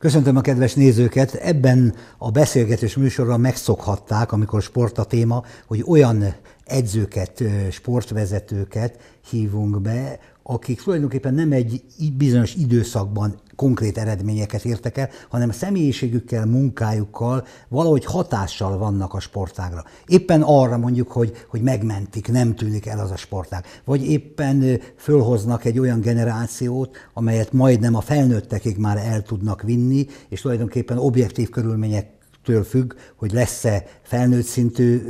Köszöntöm a kedves nézőket! Ebben a beszélgetés műsorban megszokhatták, amikor sport a téma, hogy olyan edzőket, sportvezetőket hívunk be, akik tulajdonképpen nem egy bizonyos időszakban konkrét eredményeket értek el, hanem személyiségükkel, munkájukkal valahogy hatással vannak a sportágra. Éppen arra mondjuk, hogy, hogy megmentik, nem tűnik el az a sportág. Vagy éppen fölhoznak egy olyan generációt, amelyet majdnem a felnőttekig már el tudnak vinni, és tulajdonképpen objektív körülmények től függ, hogy lesz-e felnőtt szintű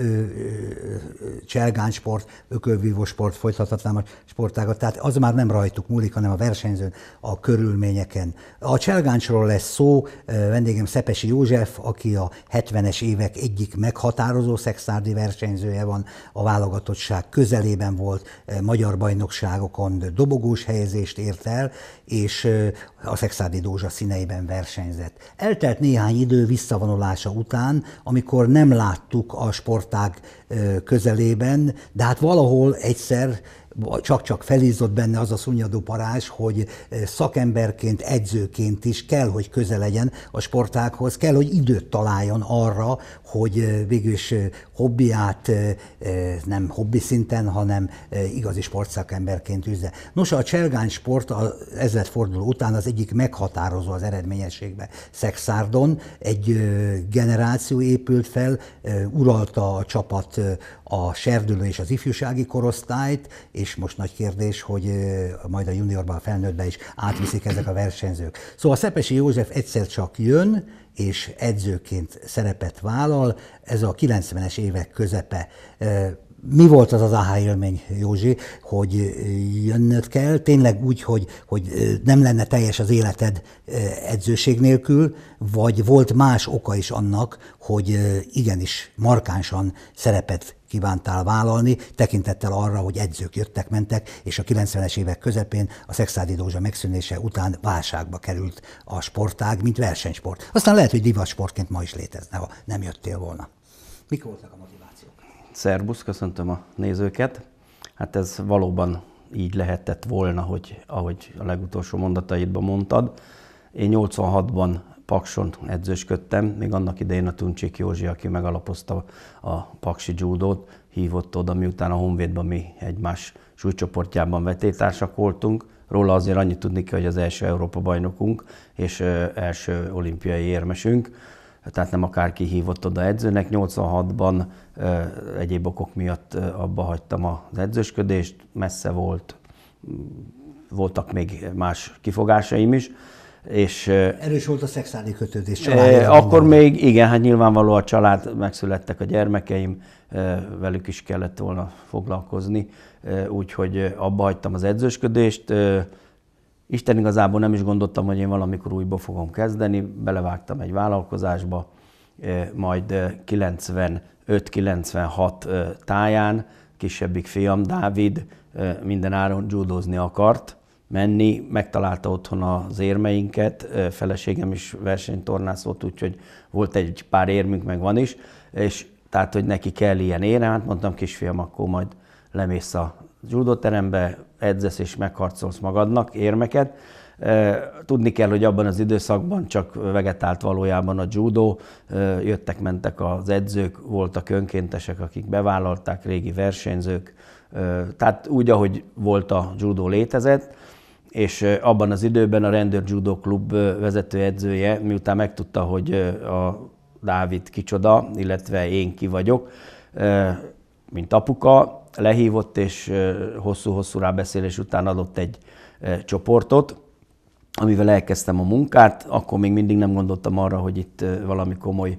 cselgánsport, ökölvívó sport, folytathatnám a sportágat, tehát az már nem rajtuk múlik, hanem a versenyzőn, a körülményeken. A cselgáncsról lesz szó, vendégem Szepesi József, aki a 70-es évek egyik meghatározó szexárdi versenyzője van, a válogatottság közelében volt, magyar bajnokságokon dobogós helyezést ért el, és a szexárdi Dózsa színeiben versenyzett. Eltelt néhány idő visszavonulása lezárása után, amikor nem láttuk a sportág közelében, de hát valahol egyszer csak-csak felízott benne az a szunyadó parázs, hogy eh, szakemberként, edzőként is kell, hogy köze legyen a sportákhoz, kell, hogy időt találjon arra, hogy eh, végül eh, hobbiát nem hobbi szinten, hanem igazi sportszakemberként üzze. Nos, a cselgány sport ez lett forduló után az egyik meghatározó az eredményességbe. Szexárdon egy generáció épült fel, uralta a csapat a serdülő és az ifjúsági korosztályt, és is most nagy kérdés, hogy majd a juniorban, a felnőttbe is átviszik ezek a versenyzők. Szóval Szepesi József egyszer csak jön, és edzőként szerepet vállal, ez a 90-es évek közepe mi volt az az aha élmény, Józsi, hogy jönnöd kell, tényleg úgy, hogy, hogy nem lenne teljes az életed edzőség nélkül, vagy volt más oka is annak, hogy igenis markánsan szerepet kívántál vállalni, tekintettel arra, hogy edzők jöttek, mentek, és a 90-es évek közepén a Szexádi Dózsa megszűnése után válságba került a sportág, mint versenysport. Aztán lehet, hogy divasportként ma is létezne, ha nem jöttél volna. Mik voltak a motivációk? Szerbusz, köszöntöm a nézőket. Hát ez valóban így lehetett volna, hogy ahogy a legutolsó mondataidban mondtad. Én 86-ban Pakson edzősködtem, még annak idején a Tuncsik Józsi, aki megalapozta a Paksi judót, hívott oda, miután a Honvédban mi egymás súlycsoportjában vetétársak voltunk. Róla azért annyit tudni kell, hogy az első Európa bajnokunk és első olimpiai érmesünk tehát nem akárki hívott oda edzőnek. 86-ban egyéb okok miatt abba hagytam az edzősködést, messze volt, voltak még más kifogásaim is. És, Erős volt a szexuális kötődés e, Akkor mondani. még, igen, hát nyilvánvaló a család, megszülettek a gyermekeim, velük is kellett volna foglalkozni, úgyhogy abba hagytam az edzősködést, Isten igazából nem is gondoltam, hogy én valamikor újba fogom kezdeni, belevágtam egy vállalkozásba, eh, majd 95-96 eh, eh, táján kisebbik fiam Dávid minden áron judozni akart, menni, megtalálta otthon az érmeinket, feleségem is versenytornász volt, úgyhogy volt egy pár érmünk, meg van is, és tehát, hogy neki kell ilyen érem, hát mondtam, kisfiam, akkor majd lemész a judóterembe edzesz és megharcolsz magadnak érmeket. Tudni kell, hogy abban az időszakban csak vegetált valójában a judó, jöttek-mentek az edzők, voltak önkéntesek, akik bevállalták, régi versenyzők, tehát úgy, ahogy volt a judó létezett, és abban az időben a rendőr judó klub edzője miután megtudta, hogy a Dávid kicsoda, illetve én ki vagyok, mint apuka, lehívott, és hosszú-hosszú rábeszélés után adott egy csoportot, amivel elkezdtem a munkát, akkor még mindig nem gondoltam arra, hogy itt valami komoly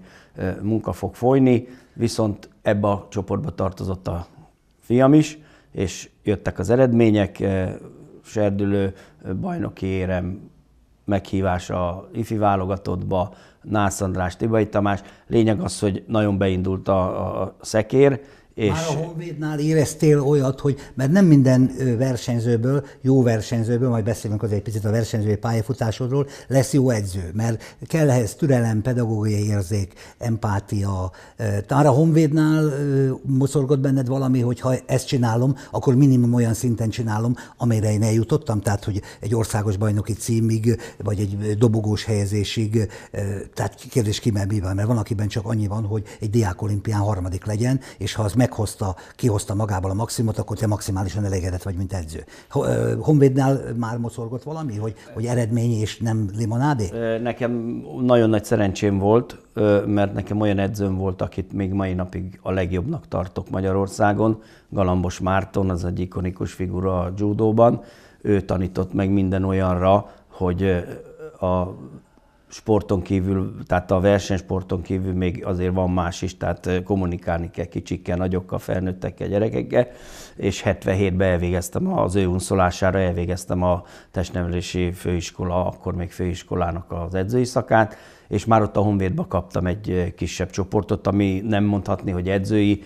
munka fog folyni, viszont ebbe a csoportba tartozott a fiam is, és jöttek az eredmények, serdülő bajnoki érem, meghívása ifi válogatottba, Nász András, Tibai Tamás. Lényeg az, hogy nagyon beindult a, a szekér, és... Már a Honvédnál éreztél olyat, hogy, mert nem minden versenyzőből, jó versenyzőből, majd beszélünk az egy picit a versenyzői pályafutásodról, lesz jó edző, mert kell ehhez türelem, pedagógiai érzék, empátia. Már a Honvédnál mozorgott benned valami, hogy ha ezt csinálom, akkor minimum olyan szinten csinálom, amire én eljutottam, tehát hogy egy országos bajnoki címig, vagy egy dobogós helyezésig, tehát kérdés ki, mert van, mert van, akiben csak annyi van, hogy egy diákolimpián harmadik legyen, és ha az meg meghozta, kihozta magából a maximumot, akkor te maximálisan elégedett vagy, mint edző. Honvédnál már mozorgott valami, hogy, hogy eredmény és nem limonádé? Nekem nagyon nagy szerencsém volt, mert nekem olyan edzőm volt, akit még mai napig a legjobbnak tartok Magyarországon. Galambos Márton, az egy ikonikus figura a judóban. Ő tanított meg minden olyanra, hogy a sporton kívül, tehát a versenysporton kívül még azért van más is, tehát kommunikálni kell kicsikkel, nagyokkal, felnőttekkel, gyerekekkel, és 77-ben elvégeztem, az ő unszolására elvégeztem a testnevelési főiskola, akkor még főiskolának az edzői szakát, és már ott a Honvédba kaptam egy kisebb csoportot, ami nem mondhatni, hogy edzői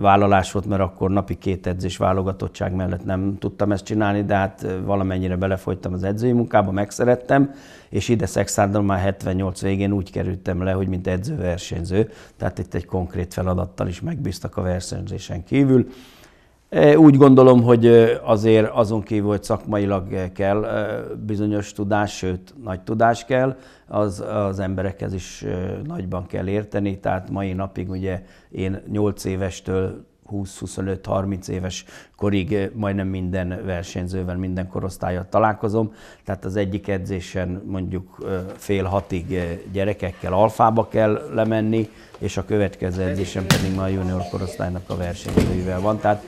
vállalás volt, mert akkor napi két edzés válogatottság mellett nem tudtam ezt csinálni, de hát valamennyire belefolytam az edzői munkába, megszerettem, és ide Szexárdon már 78 végén úgy kerültem le, hogy mint edzőversenyző, tehát itt egy konkrét feladattal is megbíztak a versenyzésen kívül. Eh, úgy gondolom, hogy eh, azért azon kívül, hogy szakmailag eh, kell bizonyos tudás, sőt, nagy tudás kell, az az emberekhez is nagyban kell érteni. Tehát mai napig ugye én 8 évestől 20-25-30 éves korig majdnem minden versenyzővel, minden korosztályjal találkozom. Tehát az egyik edzésen mondjuk fél hatig gyerekekkel alfába kell lemenni, és a következő edzésen pedig már a junior korosztálynak a versenyzőivel van. Tehát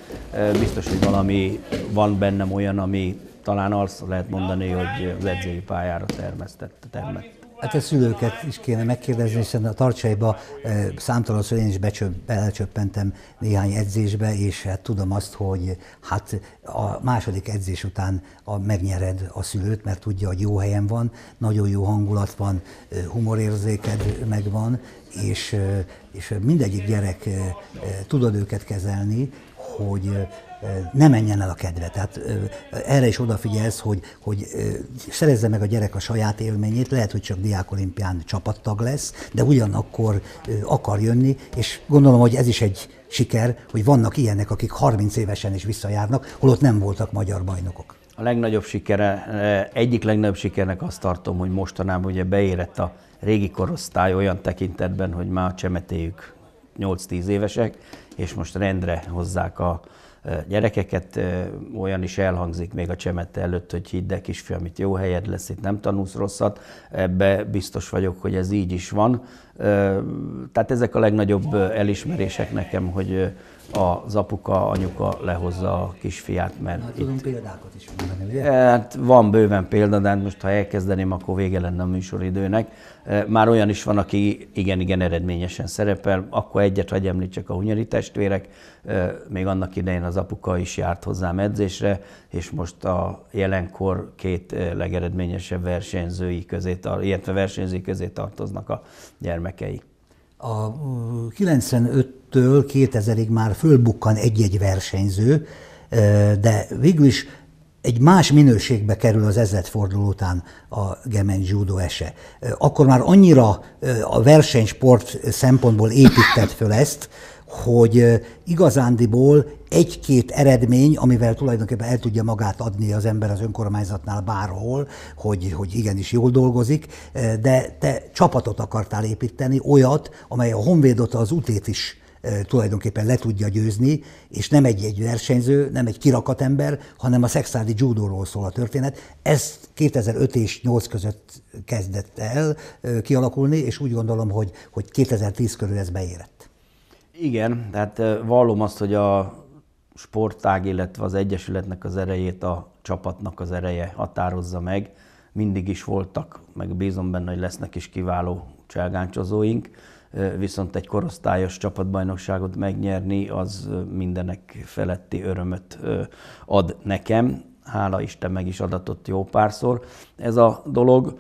Biztos, hogy valami van bennem olyan, ami talán azt lehet mondani, hogy az edzői pályára termesztett termett. Hát a szülőket is kéne megkérdezni, hiszen a tartsaiba számtalan szó, én is becsöp, belecsöppentem néhány edzésbe, és hát tudom azt, hogy hát a második edzés után a, megnyered a szülőt, mert tudja, hogy jó helyen van, nagyon jó hangulat van, humorérzéked megvan, és, és mindegyik gyerek tudod őket kezelni, hogy ne menjen el a kedve. Tehát erre is odafigyelsz, hogy, hogy szerezze meg a gyerek a saját élményét, lehet, hogy csak diákolimpián csapattag lesz, de ugyanakkor akar jönni, és gondolom, hogy ez is egy siker, hogy vannak ilyenek, akik 30 évesen is visszajárnak, holott nem voltak magyar bajnokok. A legnagyobb sikere, egyik legnagyobb sikernek azt tartom, hogy mostanában ugye beérett a régi korosztály olyan tekintetben, hogy már a csemetéjük 8-10 évesek, és most rendre hozzák a gyerekeket. Olyan is elhangzik még a csemete előtt, hogy hidd el kisfiam, itt jó helyed lesz, itt nem tanulsz rosszat. Ebbe biztos vagyok, hogy ez így is van. Tehát ezek a legnagyobb elismerések nekem, hogy az apuka, anyuka lehozza a kisfiát, mert hát, itt... példákat is mondani, ugye? Hát van bőven példa, de hát most ha elkezdeném, akkor vége lenne a műsoridőnek. Már olyan is van, aki igen-igen eredményesen szerepel, akkor egyet hagyj említsek a hunyari testvérek. Még annak idején az apuka is járt hozzám edzésre, és most a jelenkor két legeredményesebb versenyzői közé, illetve versenyzői közé tartoznak a gyermekei a 95-től mm, 2000-ig már fölbukkan egy-egy versenyző, de végül is egy más minőségbe kerül az ezredforduló után a Gemen Judo ese. Akkor már annyira a versenysport szempontból épített föl ezt, hogy igazándiból egy-két eredmény, amivel tulajdonképpen el tudja magát adni az ember az önkormányzatnál bárhol, hogy, hogy igenis jól dolgozik, de te csapatot akartál építeni, olyat, amely a honvédot az utét is tulajdonképpen le tudja győzni, és nem egy, egy versenyző, nem egy kirakat ember, hanem a szexádi judóról szól a történet. Ez 2005 és 8 között kezdett el kialakulni, és úgy gondolom, hogy, hogy 2010 körül ez beérett. Igen, tehát vallom azt, hogy a sportág, illetve az Egyesületnek az erejét a csapatnak az ereje határozza meg. Mindig is voltak, meg bízom benne, hogy lesznek is kiváló cselgáncsozóink, viszont egy korosztályos csapatbajnokságot megnyerni az mindenek feletti örömöt ad nekem. Hála Isten meg is adatott jó párszor ez a dolog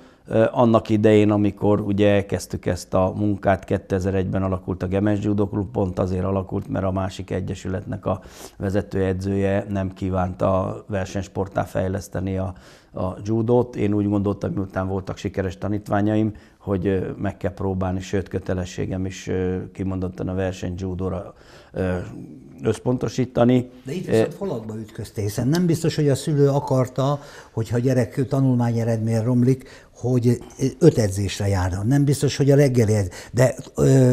annak idején, amikor ugye elkezdtük ezt a munkát, 2001-ben alakult a Gemes Judo Klub, pont azért alakult, mert a másik egyesületnek a vezetőedzője nem kívánta versenysportá fejleszteni a, a judót. Én úgy gondoltam, miután voltak sikeres tanítványaim, hogy meg kell próbálni, sőt kötelességem is kimondottan a verseny judóra összpontosítani. De itt viszont falatba ütköztél, hiszen nem biztos, hogy a szülő akarta, hogyha a gyerek eredmény romlik, hogy öt edzésre járna. Nem biztos, hogy a reggeli edz... De ö,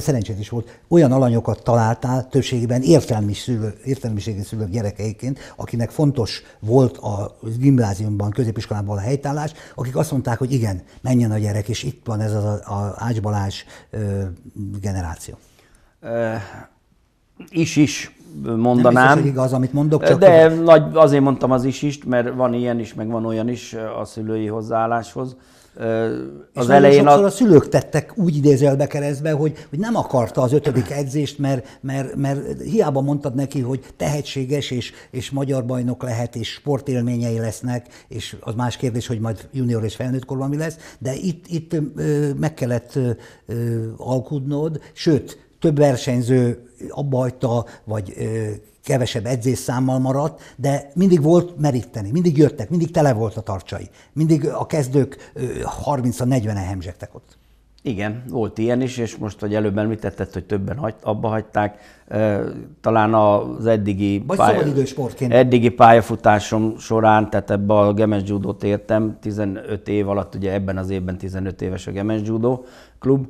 szerencsét is volt. Olyan alanyokat találtál többségben értelmiségi szülő, szülők gyerekeiként, akinek fontos volt a gimnáziumban, középiskolában a helytállás, akik azt mondták, hogy igen, menjen a gyerek, és itt van ez az a, a generáció. Uh is is mondanám. Nem biztos, igaz, amit mondok, csak... De hogy... nagy, azért mondtam az is is, mert van ilyen is, meg van olyan is a szülői hozzáálláshoz. Az és elején sokszor a... a szülők tettek úgy idézelbe keresztbe, hogy, hogy nem akarta az ötödik edzést, mert, mert, mert hiába mondtad neki, hogy tehetséges, és, és magyar bajnok lehet, és sportélményei lesznek, és az más kérdés, hogy majd junior és felnőtt korban mi lesz, de itt, itt meg kellett alkudnod, sőt, több versenyző abba hagyta, vagy kevesebb edzésszámmal maradt, de mindig volt meríteni, mindig jöttek, mindig tele volt a tarcsai. Mindig a kezdők 30-40-en hemzsegtek ott. Igen, volt ilyen is, és most, hogy előbb említetted, hogy többen hagy, abba hagyták, talán az eddigi, pálya, eddigi pályafutásom során, tehát ebbe a gemes judót értem, 15 év alatt, ugye ebben az évben 15 éves a gemes judó, klub.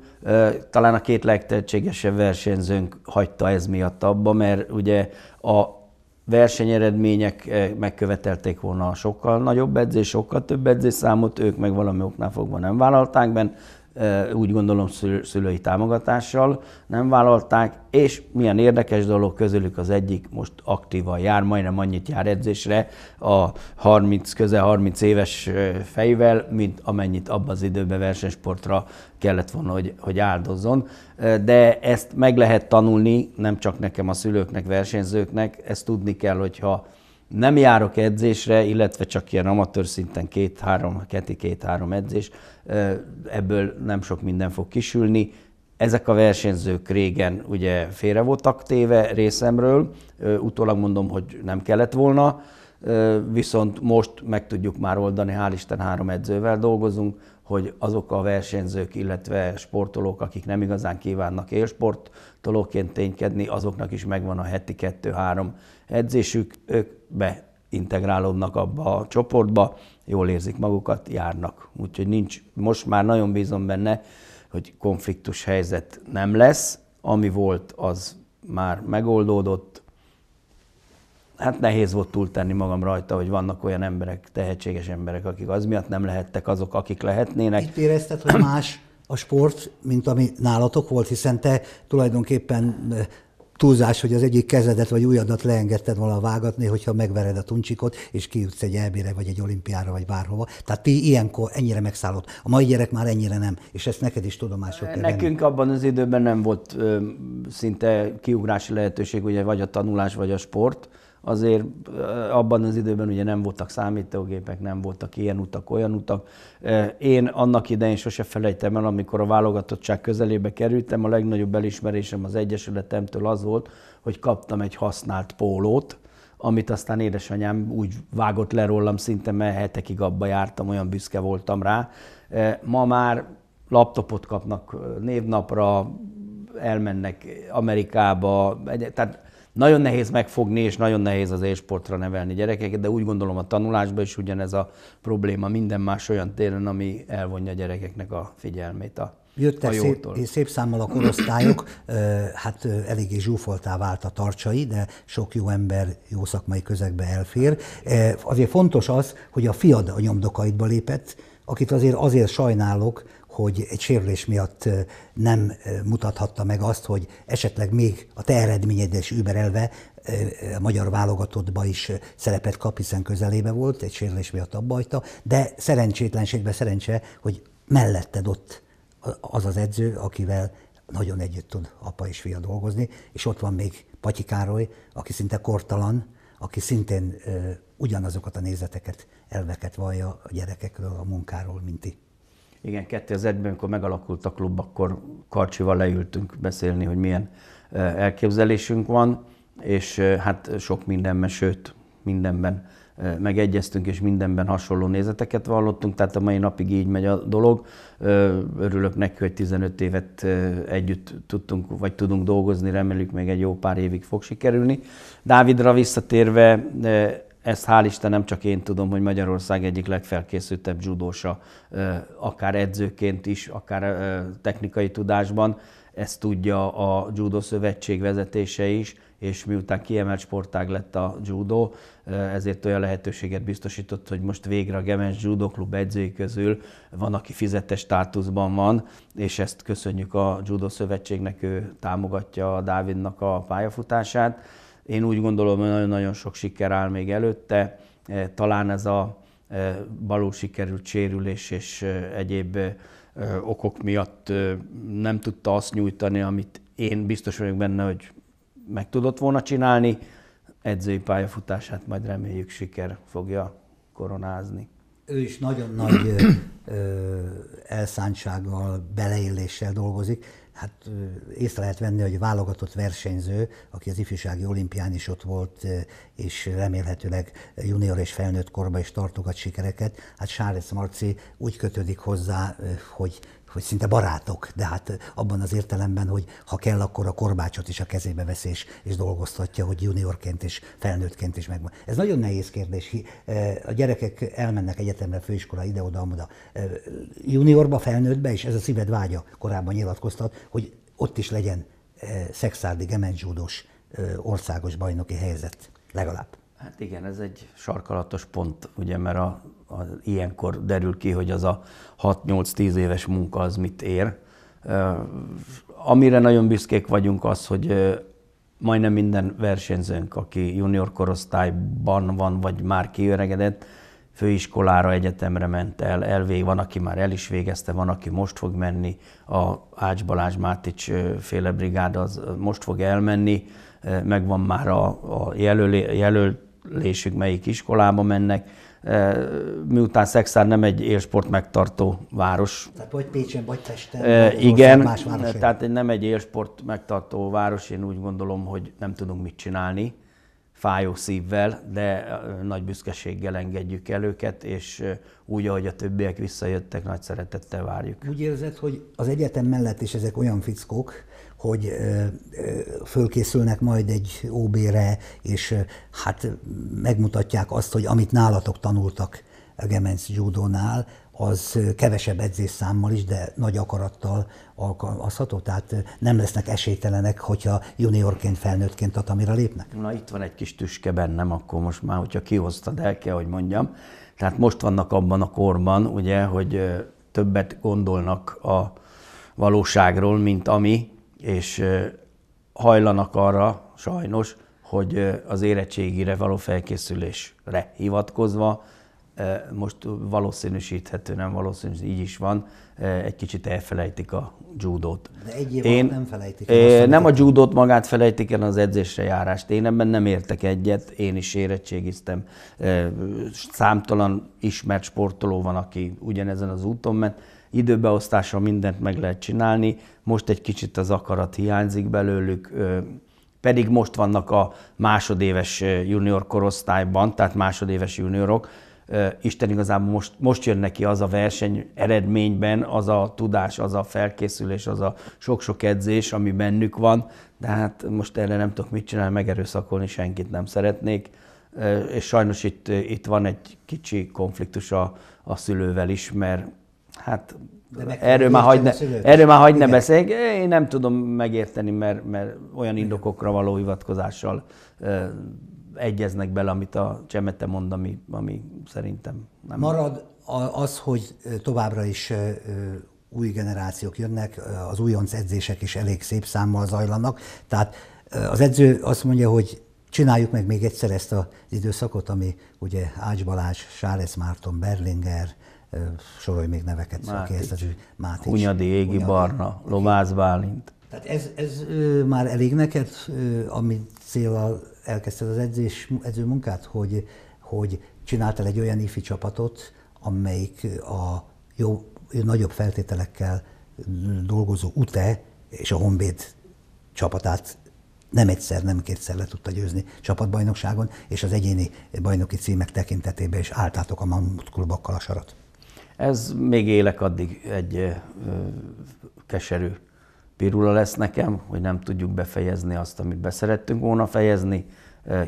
Talán a két legtehetségesebb versenyzőnk hagyta ez miatt abba, mert ugye a versenyeredmények megkövetelték volna sokkal nagyobb edzés, sokkal több számot, ők meg valami oknál fogva nem vállalták benne, úgy gondolom szülői támogatással nem vállalták, és milyen érdekes dolog, közülük az egyik most aktívan jár, majdnem annyit jár edzésre a 30, közel 30 éves fejvel, mint amennyit abban az időben versenysportra kellett volna, hogy, hogy áldozzon. De ezt meg lehet tanulni, nem csak nekem, a szülőknek, versenyzőknek, ezt tudni kell, hogyha nem járok edzésre, illetve csak ilyen amatőr szinten két-három, keti két-három edzés, ebből nem sok minden fog kisülni. Ezek a versenyzők régen ugye félre voltak téve részemről, utólag mondom, hogy nem kellett volna, viszont most meg tudjuk már oldani, hál' Isten három edzővel dolgozunk, hogy azok a versenyzők, illetve sportolók, akik nem igazán kívánnak élsportolóként ténykedni, azoknak is megvan a heti kettő-három edzésük, ők beintegrálódnak abba a csoportba, jól érzik magukat, járnak. Úgyhogy nincs, most már nagyon bízom benne, hogy konfliktus helyzet nem lesz. Ami volt, az már megoldódott. Hát nehéz volt túltenni magam rajta, hogy vannak olyan emberek, tehetséges emberek, akik az miatt nem lehettek azok, akik lehetnének. Itt érezted, hogy más a sport, mint ami nálatok volt, hiszen te tulajdonképpen túlzás, hogy az egyik kezedet vagy ujjadat leengedted volna vágatni, hogyha megvered a tuncsikot, és kijutsz egy elbére, vagy egy olimpiára, vagy bárhova. Tehát ti ilyenkor ennyire megszállott. A mai gyerek már ennyire nem, és ezt neked is tudom kell Nekünk venni. abban az időben nem volt ö, szinte kiugrási lehetőség, ugye vagy a tanulás, vagy a sport azért abban az időben ugye nem voltak számítógépek, nem voltak ilyen utak, olyan utak. Én annak idején sose felejtem el, amikor a válogatottság közelébe kerültem, a legnagyobb elismerésem az Egyesületemtől az volt, hogy kaptam egy használt pólót, amit aztán édesanyám úgy vágott le rólam, szinte mert hetekig abba jártam, olyan büszke voltam rá. Ma már laptopot kapnak névnapra, elmennek Amerikába, tehát nagyon nehéz megfogni, és nagyon nehéz az élsportra nevelni gyerekeket, de úgy gondolom a tanulásban is ugyanez a probléma minden más olyan téren, ami elvonja a gyerekeknek a figyelmét a Jöttek szép, szép számmal a korosztályok, hát eléggé zsúfoltá vált a tarcsai, de sok jó ember jó szakmai közegbe elfér. Azért fontos az, hogy a fiad a nyomdokaidba lépett, akit azért azért sajnálok, hogy egy sérülés miatt nem mutathatta meg azt, hogy esetleg még a te eredményed is überelve a magyar válogatottba is szerepet kap, hiszen közelébe volt, egy sérülés miatt abbajta, de szerencsétlenségben szerencse, hogy melletted ott az az edző, akivel nagyon együtt tud apa és fia dolgozni, és ott van még Patyi Károly, aki szinte kortalan, aki szintén ugyanazokat a nézeteket, elveket vallja a gyerekekről, a munkáról, mint ti. Igen, 2001-ben, amikor megalakult a klub, akkor Karcsival leültünk beszélni, hogy milyen elképzelésünk van, és hát sok mindenben, sőt, mindenben megegyeztünk, és mindenben hasonló nézeteket vallottunk, tehát a mai napig így megy a dolog. Örülök neki, hogy 15 évet együtt tudtunk, vagy tudunk dolgozni, reméljük még egy jó pár évig fog sikerülni. Dávidra visszatérve ezt hál' Isten nem csak én tudom, hogy Magyarország egyik legfelkészültebb judósa, akár edzőként is, akár technikai tudásban, ezt tudja a judó Szövetség vezetése is, és miután kiemelt sportág lett a judo, ezért olyan lehetőséget biztosított, hogy most végre a Gemens Judo Klub edzői közül van, aki fizetes státuszban van, és ezt köszönjük a judó Szövetségnek, ő támogatja a Dávidnak a pályafutását én úgy gondolom, hogy nagyon-nagyon sok siker áll még előtte. Eh, talán ez a eh, való sikerült sérülés és eh, egyéb okok miatt nem tudta azt nyújtani, amit én biztos vagyok benne, hogy meg tudott volna csinálni. Edzői pályafutását majd reméljük siker fogja koronázni. Ő is nagyon nagy elszántsággal, beleéléssel dolgozik hát észre lehet venni, hogy válogatott versenyző, aki az ifjúsági olimpián is ott volt, és remélhetőleg junior és felnőtt korban is tartogat sikereket, hát Sárez Marci úgy kötődik hozzá, hogy hogy szinte barátok, de hát abban az értelemben, hogy ha kell, akkor a korbácsot is a kezébe vesz és, és dolgoztatja, hogy juniorként és felnőttként is megvan. Ez nagyon nehéz kérdés. A gyerekek elmennek egyetemre, főiskola, ide-oda, amoda. Juniorba, felnőttbe, és ez a szíved vágya korábban nyilatkoztat, hogy ott is legyen szexárdi, gemencsúdos, országos bajnoki helyzet legalább. Hát igen, ez egy sarkalatos pont, ugye, mert a ilyenkor derül ki, hogy az a 6-8-10 éves munka az mit ér. Amire nagyon büszkék vagyunk az, hogy majdnem minden versenyzőnk, aki junior korosztályban van, vagy már kiöregedett, főiskolára, egyetemre ment el, elvég, van, aki már el is végezte, van, aki most fog menni, a Ács Balázs Mátics féle brigád az most fog elmenni, megvan már a, a jelöl, jelölésük, melyik iskolába mennek, miután Szexár nem egy élsport megtartó város. Tehát vagy Pécsen, vagy Pesten, e, igen, más városai. tehát nem egy élsport megtartó város, én úgy gondolom, hogy nem tudunk mit csinálni fájó szívvel, de nagy büszkeséggel engedjük el őket, és úgy, ahogy a többiek visszajöttek, nagy szeretettel várjuk. Úgy érzed, hogy az egyetem mellett is ezek olyan fickók, hogy fölkészülnek majd egy OB-re, és hát megmutatják azt, hogy amit nálatok tanultak a Gemenc judónál, az kevesebb edzésszámmal is, de nagy akarattal alkalmazható, tehát nem lesznek esélytelenek, hogyha juniorként, felnőttként tatamira lépnek. Na itt van egy kis tüske bennem, akkor most már, hogyha kihoztad, el kell, hogy mondjam. Tehát most vannak abban a korban, ugye, hogy többet gondolnak a valóságról, mint ami és hajlanak arra, sajnos, hogy az érettségire való felkészülésre hivatkozva most valószínűsíthető, nem valószínű, így is van, egy kicsit elfelejtik a judót. De egy év Én, nem felejtik el. Azt, nem a judót magát felejtik el, az edzésre járást. Én ebben nem értek egyet, én is érettségiztem. Számtalan ismert sportoló van, aki ugyanezen az úton ment időbeosztással mindent meg lehet csinálni, most egy kicsit az akarat hiányzik belőlük, pedig most vannak a másodéves junior korosztályban, tehát másodéves juniorok, Isten igazából most, most jön neki az a verseny eredményben, az a tudás, az a felkészülés, az a sok-sok edzés, ami bennük van, de hát most erre nem tudok mit csinálni, megerőszakolni senkit nem szeretnék, és sajnos itt, itt van egy kicsi konfliktus a, a szülővel is, mert Hát erről, már hagyne, erről már hagyne beszélni. Én nem tudom megérteni, mert, mert olyan indokokra való hivatkozással ö, egyeznek bele, amit a Csemete mond, ami, ami szerintem nem. Marad az, hogy továbbra is új generációk jönnek, az újonc edzések is elég szép számmal zajlanak. Tehát az edző azt mondja, hogy csináljuk meg még egyszer ezt az időszakot, ami ugye Ács Balázs, Sáles Márton, Berlinger, sorolj még neveket, szókészletű Máté. Hunyadi, Égi, Barna, Lovász Bálint. Tehát ez, ez már elég neked, amit célral elkezdted az edzés, edző munkát, hogy, hogy csináltál egy olyan ifi csapatot, amelyik a jó, nagyobb feltételekkel dolgozó UTE és a Honvéd csapatát nem egyszer, nem kétszer le tudta győzni csapatbajnokságon, és az egyéni bajnoki címek tekintetében is álltátok a Mammut klubokkal a sarat. Ez még élek addig egy keserű pirula lesz nekem, hogy nem tudjuk befejezni azt, amit beszerettünk volna fejezni,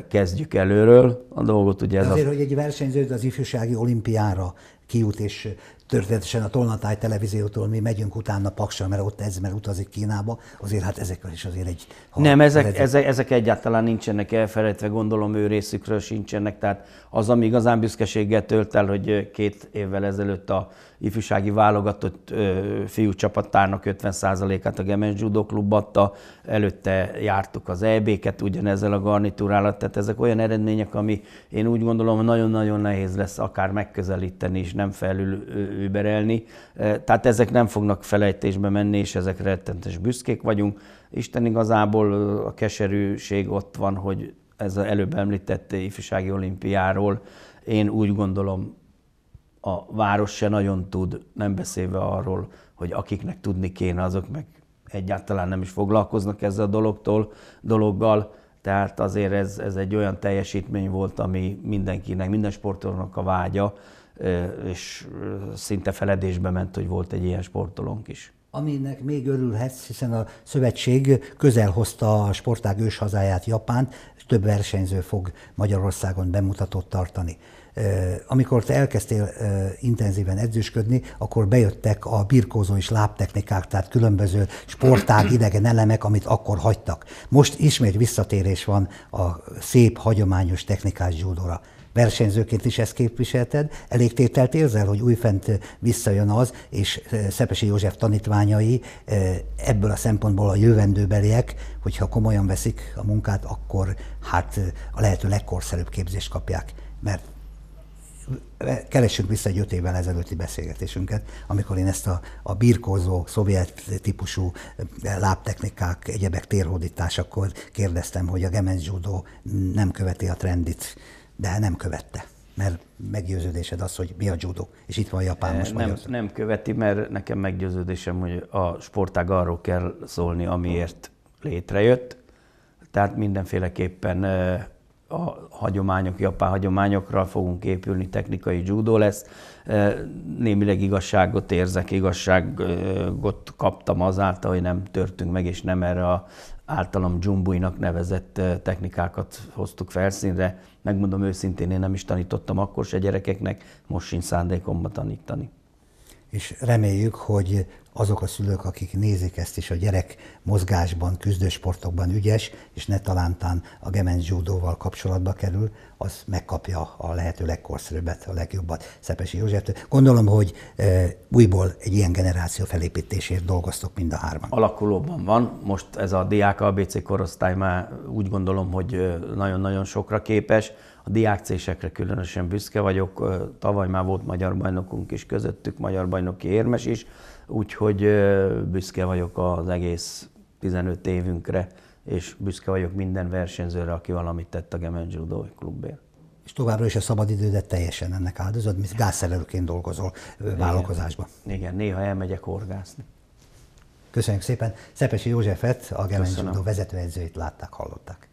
kezdjük előről a dolgot. Ugye ez azért, a... hogy egy versenyződ az ifjúsági olimpiára kijut, és történetesen a Tolnatáj televíziótól mi megyünk utána Paksa, mert ott ez, mert utazik Kínába, azért hát ezekkel is azért egy... Nem, ezek, ezek, ezek, egyáltalán nincsenek elfelejtve, gondolom ő részükről sincsenek, tehát az, ami igazán büszkeséggel tölt el, hogy két évvel ezelőtt a ifjúsági válogatott fiú csapatának 50%-át a Gemen Judo Klub adta, előtte jártuk az EB-ket ugyanezzel a garnitúrálat, tehát ezek olyan eredmények, ami én úgy gondolom, nagyon-nagyon nehéz lesz akár megközelíteni is nem felül überelni, Tehát ezek nem fognak felejtésbe menni, és ezekre rettentes büszkék vagyunk. Isten igazából a keserűség ott van, hogy ez az előbb említett ifjúsági olimpiáról én úgy gondolom, a város se nagyon tud, nem beszélve arról, hogy akiknek tudni kéne, azok meg egyáltalán nem is foglalkoznak ezzel a dologtól, dologgal. Tehát azért ez, ez egy olyan teljesítmény volt, ami mindenkinek, minden sportolónak a vágya, és szinte feledésbe ment, hogy volt egy ilyen sportolónk is. Aminek még örülhetsz, hiszen a szövetség közel hozta a sportág őshazáját Japánt, több versenyző fog Magyarországon bemutatót tartani. Amikor te elkezdtél intenzíven edzősködni, akkor bejöttek a birkózó és lábtechnikák, tehát különböző sportág, idegen elemek, amit akkor hagytak. Most ismét visszatérés van a szép, hagyományos technikás judóra versenyzőként is ezt képviselted. Elég tételt érzel, hogy újfent visszajön az, és Szepesi József tanítványai ebből a szempontból a jövendőbeliek, hogyha komolyan veszik a munkát, akkor hát a lehető legkorszerűbb képzést kapják. Mert keressünk vissza egy öt évvel ezelőtti beszélgetésünket, amikor én ezt a, a birkózó, szovjet típusú lábtechnikák, egyebek térhódításakor kérdeztem, hogy a gemenz nem követi a trendit de nem követte, mert meggyőződésed az, hogy mi a judo, és itt van Japán eh, most nem, nem követi, mert nekem meggyőződésem, hogy a sportág arról kell szólni, amiért létrejött, tehát mindenféleképpen eh, a hagyományok, japán hagyományokra fogunk épülni, technikai judó lesz. Eh, némileg igazságot érzek, igazságot kaptam azáltal, hogy nem törtünk meg, és nem erre a általam dzsumbuinak nevezett technikákat hoztuk felszínre. Megmondom őszintén, én nem is tanítottam akkor se gyerekeknek, most sincs szándékomba tanítani. És reméljük, hogy azok a szülők, akik nézik ezt is, a gyerek mozgásban, küzdősportokban ügyes, és ne talántán a gemenc zsúdóval kapcsolatba kerül, az megkapja a lehető legkorszerűbbet, a legjobbat Szepesi József. Gondolom, hogy e, újból egy ilyen generáció felépítésért dolgoztok mind a hárman. Alakulóban van. Most ez a diák ABC korosztály már úgy gondolom, hogy e, nagyon-nagyon sokra képes a diákcésekre különösen büszke vagyok. Tavaly már volt magyar bajnokunk is közöttük, magyar bajnoki érmes is, úgyhogy büszke vagyok az egész 15 évünkre, és büszke vagyok minden versenyzőre, aki valamit tett a Gemen Judo klubért. És továbbra is a szabadidődet teljesen ennek áldozod, mint gázszerelőként dolgozol Igen. vállalkozásban. Igen, néha elmegyek horgászni. Köszönjük szépen. Szepesi Józsefet, a Gemen Judo vezetőedzőjét látták, hallották.